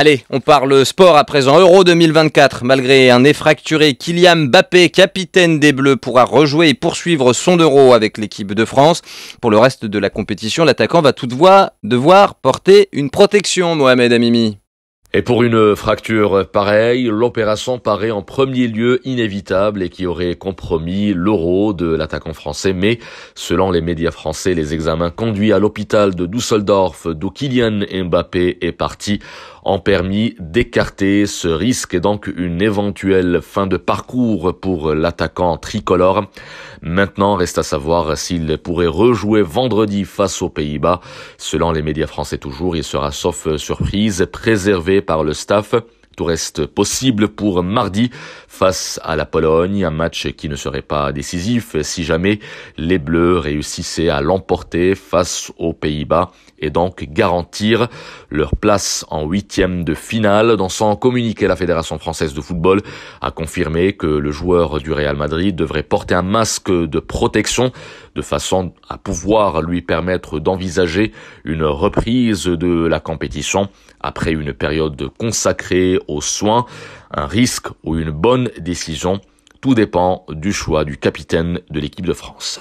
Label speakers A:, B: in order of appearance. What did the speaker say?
A: Allez, on parle sport à présent. Euro 2024, malgré un fracturé, Kylian Mbappé, capitaine des Bleus, pourra rejouer et poursuivre son Euro avec l'équipe de France. Pour le reste de la compétition, l'attaquant va toutefois devoir porter une protection, Mohamed Amimi.
B: Et pour une fracture pareille, l'opération paraît en premier lieu inévitable et qui aurait compromis l'euro de l'attaquant français. Mais selon les médias français, les examens conduits à l'hôpital de Düsseldorf d'où Kylian Mbappé est parti en permis d'écarter ce risque et donc une éventuelle fin de parcours pour l'attaquant tricolore. Maintenant, reste à savoir s'il pourrait rejouer vendredi face aux Pays-Bas. Selon les médias français toujours, il sera sauf surprise préservé par le staff tout reste possible pour mardi face à la Pologne, un match qui ne serait pas décisif si jamais les Bleus réussissaient à l'emporter face aux Pays-Bas et donc garantir leur place en huitième de finale. Dans son communiqué, la Fédération française de football a confirmé que le joueur du Real Madrid devrait porter un masque de protection de façon à pouvoir lui permettre d'envisager une reprise de la compétition après une période consacrée aux soins, un risque ou une bonne décision, tout dépend du choix du capitaine de l'équipe de France.